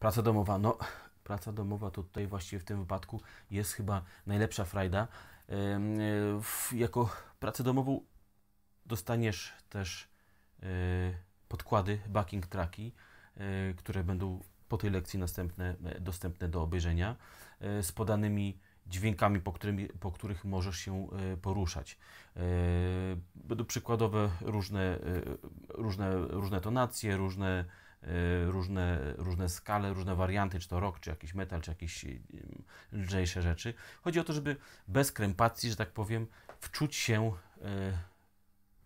Praca domowa. No, praca domowa to tutaj właściwie w tym wypadku jest chyba najlepsza frajda. E, jako pracę domową dostaniesz też e, podkłady, backing tracki, e, które będą po tej lekcji następne, dostępne do obejrzenia z podanymi dźwiękami, po, którym, po których możesz się poruszać. Będą przykładowe różne, różne, różne tonacje, różne Y, różne, różne skale, różne warianty, czy to rock, czy jakiś metal, czy jakieś y, lżejsze rzeczy. Chodzi o to, żeby bez krępacji, że tak powiem, wczuć się y,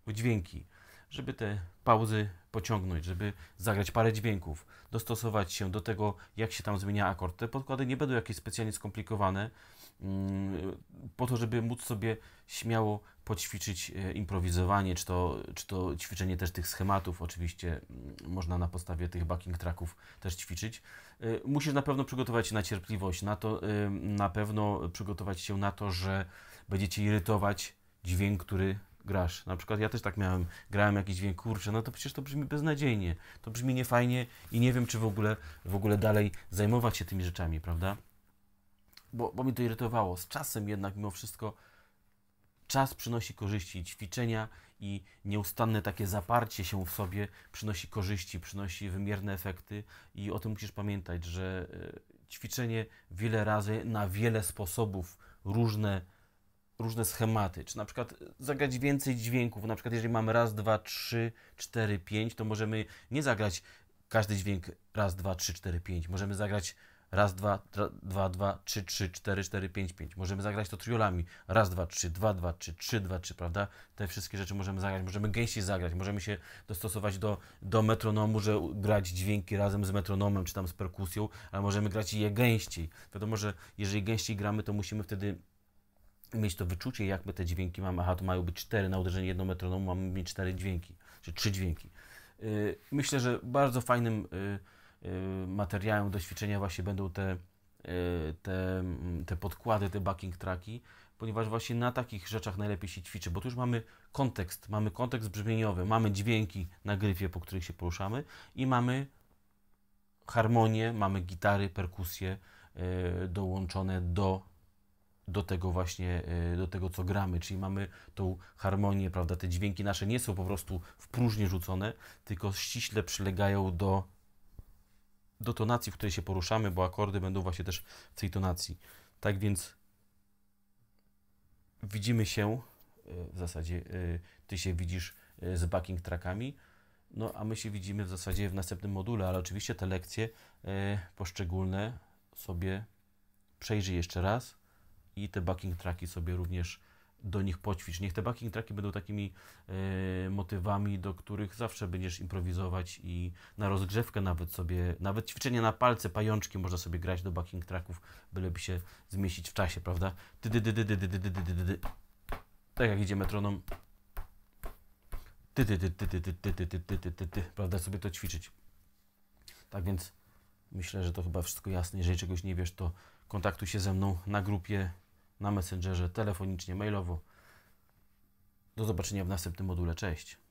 w dźwięki, żeby te pauzy pociągnąć, żeby zagrać parę dźwięków, dostosować się do tego, jak się tam zmienia akord. Te podkłady nie będą jakieś specjalnie skomplikowane, mm, po to, żeby móc sobie śmiało poćwiczyć e, improwizowanie, czy to, czy to ćwiczenie też tych schematów, oczywiście mm, można na podstawie tych backing tracków też ćwiczyć. E, musisz na pewno przygotować się na cierpliwość, na, to, e, na pewno przygotować się na to, że będzie Cię irytować dźwięk, który grasz. Na przykład ja też tak miałem, grałem jakiś dźwięk, kurczę, no to przecież to brzmi beznadziejnie, to brzmi niefajnie i nie wiem, czy w ogóle, w ogóle dalej zajmować się tymi rzeczami, prawda? Bo, bo mi to irytowało. Z czasem jednak mimo wszystko Czas przynosi korzyści ćwiczenia i nieustanne takie zaparcie się w sobie przynosi korzyści, przynosi wymierne efekty i o tym musisz pamiętać, że e, ćwiczenie wiele razy na wiele sposobów różne różne schematy, czy na przykład e, zagrać więcej dźwięków, na przykład jeżeli mamy raz, dwa, trzy, cztery, pięć, to możemy nie zagrać każdy dźwięk raz, dwa, trzy, cztery, pięć, możemy zagrać Raz, dwa, tra, dwa, dwa, trzy, trzy, cztery, cztery, pięć, pięć. Możemy zagrać to triolami. Raz, dwa, trzy, dwa, dwa, trzy, trzy, dwa, trzy, prawda? Te wszystkie rzeczy możemy zagrać. Możemy gęściej zagrać. Możemy się dostosować do, do metronomu, że grać dźwięki razem z metronomem, czy tam z perkusją, ale możemy grać je gęściej. Wiadomo, że jeżeli gęściej gramy, to musimy wtedy mieć to wyczucie, jak my te dźwięki mamy. Aha, to mają być cztery na uderzenie jedno metronomu, mamy mieć cztery dźwięki, czy trzy dźwięki. Y, myślę, że bardzo fajnym y, Y, materiałem do ćwiczenia właśnie będą te, y, te, mm, te podkłady, te backing tracki, ponieważ właśnie na takich rzeczach najlepiej się ćwiczy, bo tu już mamy kontekst, mamy kontekst brzmieniowy, mamy dźwięki na gryfie, po których się poruszamy i mamy harmonię, mamy gitary, perkusje y, dołączone do, do tego właśnie, do tego co gramy, czyli mamy tą harmonię, prawda, te dźwięki nasze nie są po prostu w próżni rzucone, tylko ściśle przylegają do do tonacji, w której się poruszamy, bo akordy będą właśnie też w tej tonacji. Tak więc widzimy się, e, w zasadzie e, ty się widzisz e, z backing trackami, no a my się widzimy w zasadzie w następnym module, ale oczywiście te lekcje poszczególne sobie przejrzyj jeszcze raz i te backing tracki sobie również do nich poćwicz. Niech te backing tracki będą takimi e, motywami, do których zawsze będziesz improwizować i na rozgrzewkę nawet sobie, nawet ćwiczenie na palce, pajączki można sobie grać do backing tracków, byleby się zmieścić w czasie, prawda? Tak jak idzie metronom. Prawda, sobie to ćwiczyć. Tak więc myślę, że to chyba wszystko jasne. Jeżeli czegoś nie wiesz, to kontaktuj się ze mną na grupie na Messengerze, telefonicznie, mailowo. Do zobaczenia w następnym module. Cześć.